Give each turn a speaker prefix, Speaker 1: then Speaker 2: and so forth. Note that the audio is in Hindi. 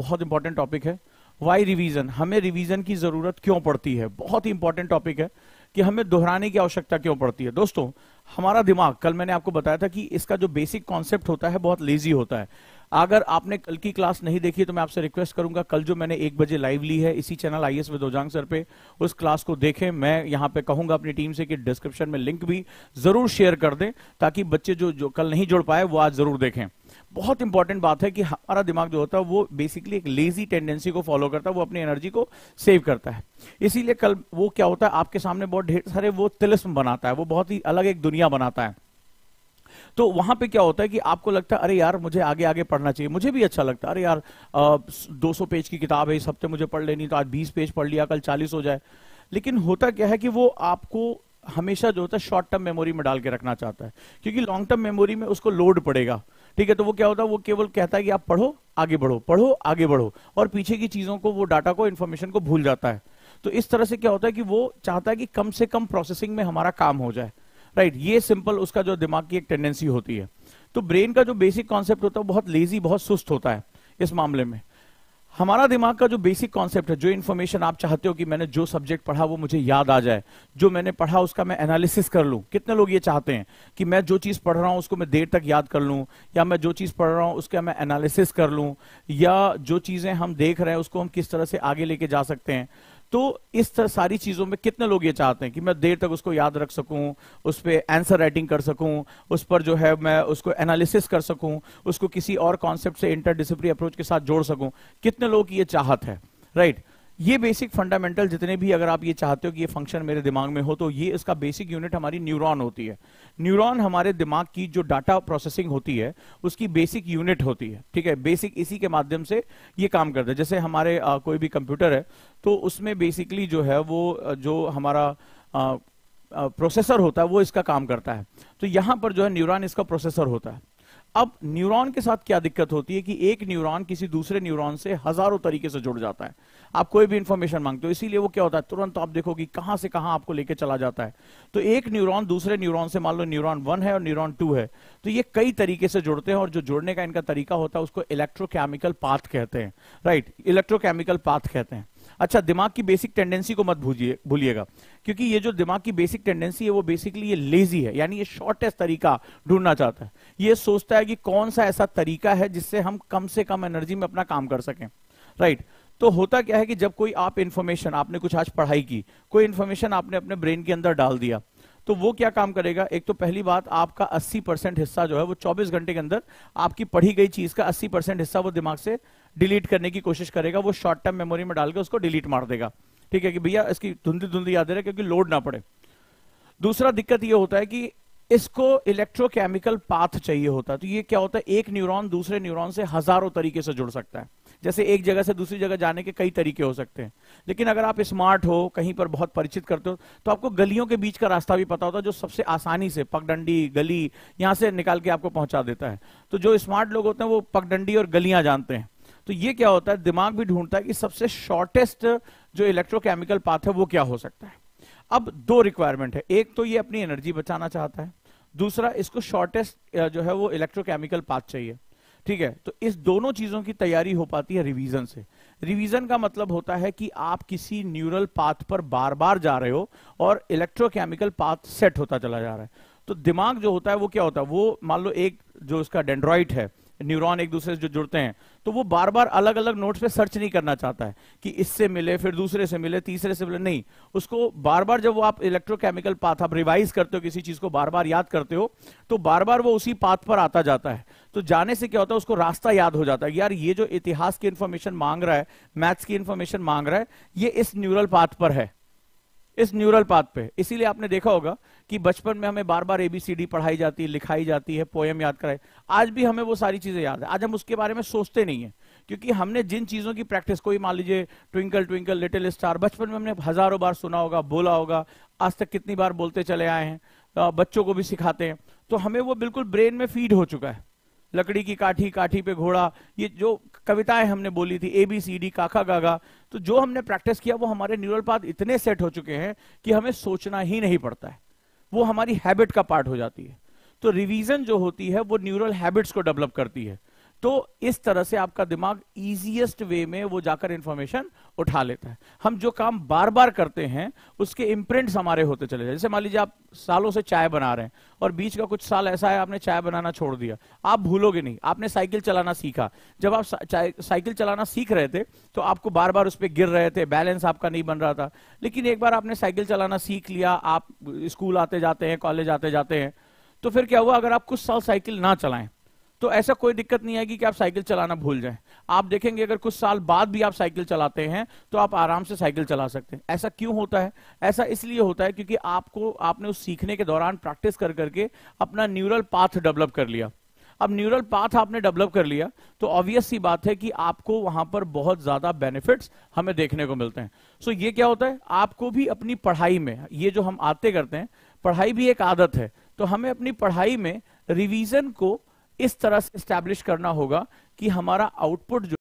Speaker 1: बहुत इंपॉर्टेंट टॉपिक है वाई रिवीजन हमें रिवीजन की जरूरत क्यों पड़ती है बहुत ही इंपॉर्टेंट टॉपिक है कि हमें दोहराने की आवश्यकता क्यों पड़ती है दोस्तों हमारा दिमाग कल मैंने आपको बताया था कि इसका जो बेसिक कॉन्सेप्ट होता है बहुत लेजी होता है अगर आपने कल की क्लास नहीं देखी तो मैं आपसे रिक्वेस्ट करूंगा कल जो मैंने एक बजे लाइव ली है इसी चैनल आई एस विदोजांग सर पे उस क्लास को देखें मैं यहां पे कहूंगा अपनी टीम से कि डिस्क्रिप्शन में लिंक भी जरूर शेयर कर दें ताकि बच्चे जो जो कल नहीं जुड़ पाए वो आज जरूर देखें बहुत इंपॉर्टेंट बात है कि हमारा दिमाग जो होता है वो बेसिकली एक लेजी टेंडेंसी को फॉलो करता है वो अपनी एनर्जी को सेव करता है इसीलिए कल वो क्या होता है आपके सामने बहुत ढेर सारे वो तिलस्म बनाता है वो बहुत ही अलग एक दुनिया दुनिया बनाता है तो वहां पे क्या होता है कि आपको लगता है अरे यार मुझे आगे आगे पढ़ना चाहिए मुझे भी अच्छा लगता है अरे यार दो सौ पेज की किताब है इस हफ्ते मुझे पढ़ लेनी तो आज बीस पेज पढ़ लिया कल चालीस हो जाए लेकिन होता क्या है कि वो आपको हमेशा जो होता है शॉर्ट टर्म मेमोरी में डाल के रखना चाहता है क्योंकि लॉन्ग टर्म मेमोरी में उसको लोड पड़ेगा ठीक है तो वो क्या होता है वो केवल कहता है कि आप पढ़ो आगे बढ़ो पढ़ो आगे बढ़ो और पीछे की चीजों को वो डाटा को इन्फॉर्मेशन को भूल जाता है तो इस तरह से क्या होता है कि वो चाहता है कि कम से कम प्रोसेसिंग में हमारा काम हो जाए राइट right, ये सिंपल उसका जो दिमाग की एक टेंडेंसी होती है तो ब्रेन का जो बेसिक कॉन्सेप्ट होता है बहुत लेजी बहुत सुस्त होता है इस मामले में हमारा दिमाग का जो बेसिक कॉन्सेप्ट है जो इन्फॉर्मेशन आप चाहते हो कि मैंने जो सब्जेक्ट पढ़ा वो मुझे याद आ जाए जो मैंने पढ़ा उसका मैं एनालिसिस कर लूं कितने लोग ये चाहते हैं कि मैं जो चीज़ पढ़ रहा हूँ उसको मैं देर तक याद कर लूँ या मैं जो चीज़ पढ़ रहा हूँ उसका मैं एनालिसिस कर लूं या जो चीज़ें हम देख रहे हैं उसको हम किस तरह से आगे लेके जा सकते हैं तो इस सारी चीज़ों में कितने लोग ये चाहते हैं कि मैं देर तक उसको याद रख सकूं उस पर आंसर राइटिंग कर सकूं उस पर जो है मैं उसको एनालिसिस कर सकूं उसको किसी और कॉन्सेप्ट से इंटर डिसिप्लिन अप्रोच के साथ जोड़ सकूं कितने लोग ये चाहत है राइट right? ये बेसिक फंडामेंटल जितने भी अगर आप ये चाहते हो कि ये फंक्शन मेरे दिमाग में हो तो ये इसका बेसिक यूनिट हमारी न्यूरॉन होती है न्यूरॉन हमारे दिमाग की जो डाटा प्रोसेसिंग होती है उसकी बेसिक यूनिट होती है ठीक है बेसिक इसी के माध्यम से ये काम करता है जैसे हमारे आ, कोई भी कंप्यूटर है तो उसमें बेसिकली जो है वो जो हमारा आ, आ, प्रोसेसर होता है वो इसका काम करता है तो यहाँ पर जो है न्यूरॉन इसका प्रोसेसर होता है अब न्यूरॉन के साथ क्या दिक्कत होती है कि एक न्यूरॉन किसी दूसरे न्यूरॉन से हजारों तरीके से जुड़ जाता है आप कोई भी इंफॉर्मेशन मांगते हो इसीलिए वो क्या होता है तुरंत आप देखो कि कहां से कहां आपको लेके चला जाता है तो एक न्यूरॉन दूसरे न्यूरॉन से मान लो न्यूरॉन वन है और न्यूरॉन टू है तो ये कई तरीके से जुड़ते हैं और जो जुड़ने का इनका तरीका होता है उसको इलेक्ट्रोकेमिकल पाथ कहते हैं राइट इलेक्ट्रोकेमिकल पाथ कहते हैं अच्छा दिमाग की बेसिक टेंडेंसी को मत भूलिए भूलिएगा क्योंकि ये जो दिमाग की बेसिक टेंडेंसी है वो बेसिकली ये लेजी है यानी ये शॉर्टेस्ट तरीका ढूंढना चाहता है ये सोचता है कि कौन सा ऐसा तरीका है जिससे हम कम से कम एनर्जी में अपना काम कर सकें राइट right. तो होता क्या है कि जब कोई आप इन्फॉर्मेशन आपने कुछ आज पढ़ाई की कोई इन्फॉर्मेशन आपने अपने ब्रेन के अंदर डाल दिया तो वो क्या काम करेगा एक तो पहली बात आपका 80 परसेंट हिस्सा जो है वो 24 घंटे के अंदर आपकी पढ़ी गई चीज का 80 परसेंट हिस्सा वो दिमाग से डिलीट करने की कोशिश करेगा वो शॉर्ट टर्म मेमोरी में डाल के उसको डिलीट मार देगा ठीक है कि भैया इसकी धुंधी धुंधी याद रहे क्योंकि लोड ना पड़े दूसरा दिक्कत ये होता है कि इसको इलेक्ट्रोकेमिकल पाथ चाहिए होता है तो ये क्या होता है एक न्यूरॉन दूसरे न्यूरॉन से हजारों तरीके से जुड़ सकता है जैसे एक जगह से दूसरी जगह जाने के कई तरीके हो सकते हैं लेकिन अगर आप स्मार्ट हो कहीं पर बहुत परिचित करते हो तो आपको गलियों के बीच का रास्ता भी पता होता है जो सबसे आसानी से पगडंडी गली यहां से निकाल के आपको पहुंचा देता है तो जो स्मार्ट लोग होते हैं वो पगडंडी और गलियां जानते हैं तो ये क्या होता है दिमाग भी ढूंढता है कि सबसे शॉर्टेस्ट जो इलेक्ट्रोकेमिकल पाथ है वो क्या हो सकता है अब दो रिक्वायरमेंट है एक तो ये अपनी एनर्जी बचाना चाहता है दूसरा इसको शॉर्टेस्ट जो है वो इलेक्ट्रोकेमिकल पाथ चाहिए ठीक है तो इस दोनों चीजों की तैयारी हो पाती है रिवीजन से रिवीजन का मतलब होता है कि आप किसी न्यूरल पाथ पर बार बार जा रहे हो और इलेक्ट्रोकेमिकल पाथ सेट होता चला जा रहा है तो दिमाग जो होता है वो क्या होता है वो मान लो एक जो उसका डेंड्रॉइड है न्यूरॉन एक दूसरे से जो जुड़ते हैं तो वो बार बार अलग अलग नोट्स पे सर्च नहीं करना चाहता है कि इससे मिले फिर दूसरे से मिले तीसरे से मिले नहीं उसको बार बार जब वो आप इलेक्ट्रोकेमिकल पाथ आप रिवाइज करते हो किसी चीज को बार बार याद करते हो तो बार बार वो उसी पाथ पर आता जाता है तो जाने से क्या होता है उसको रास्ता याद हो जाता है यार ये जो इतिहास की इन्फॉर्मेशन मांग रहा है मैथ्स की इन्फॉर्मेशन मांग रहा है ये इस न्यूरल पाथ पर है इस न्यूरल पाथ पे इसीलिए आपने देखा होगा कि बचपन में हमें बार बार एबीसीडी पढ़ाई जाती है लिखाई जाती है पोएम याद कराई आज भी हमें वो सारी चीजें याद है आज हम उसके बारे में सोचते नहीं है क्योंकि हमने जिन चीजों की प्रैक्टिस कोई मान लीजिए ट्विंकल ट्विंकल लिटिल स्टार बचपन में हमने हजारों बार सुना होगा बोला होगा आज तक कितनी बार बोलते चले आए हैं बच्चों को भी सिखाते हैं तो हमें वो बिल्कुल ब्रेन में फीड हो चुका है लकड़ी की काठी काठी पे घोड़ा ये जो कविताएं हमने बोली थी ए बी सी डी काका गागा तो जो हमने प्रैक्टिस किया वो हमारे न्यूरल पाथ इतने सेट हो चुके हैं कि हमें सोचना ही नहीं पड़ता है वो हमारी हैबिट का पार्ट हो जाती है तो रिवीजन जो होती है वो न्यूरल हैबिट्स को डेवलप करती है तो इस तरह से आपका दिमाग इजीएस्ट वे में वो जाकर इंफॉर्मेशन उठा लेता है हम जो काम बार बार करते हैं उसके इम्प्रिंट हमारे होते चले जाए जैसे मान लीजिए आप सालों से चाय बना रहे हैं और बीच का कुछ साल ऐसा है आपने चाय बनाना छोड़ दिया आप भूलोगे नहीं आपने साइकिल चलाना सीखा जब आप साइकिल चलाना सीख रहे थे तो आपको बार बार उस पर गिर रहे थे बैलेंस आपका नहीं बन रहा था लेकिन एक बार आपने साइकिल चलाना सीख लिया आप स्कूल आते जाते हैं कॉलेज आते जाते हैं तो फिर क्या हुआ अगर आप कुछ साल साइकिल ना चलाएं तो ऐसा कोई दिक्कत नहीं आएगी कि आप साइकिल चलाना भूल जाएं आप देखेंगे अगर कुछ साल बाद भी आप साइकिल चलाते हैं तो आप आराम से साइकिल चला सकते हैं ऐसा क्यों होता है ऐसा इसलिए होता है क्योंकि आपको आपने उस सीखने के दौरान प्रैक्टिस कर करके अपना न्यूरल पाथ डेवलप कर लिया अब न्यूरल पाथ आपने डेवलप कर लिया तो ऑब्वियस सी बात है कि आपको वहां पर बहुत ज्यादा बेनिफिट्स हमें देखने को मिलते हैं सो so ये क्या होता है आपको भी अपनी पढ़ाई में ये जो हम आते करते हैं पढ़ाई भी एक आदत है तो हमें अपनी पढ़ाई में रिवीजन को इस तरह से स्टैब्लिश करना होगा कि हमारा आउटपुट जो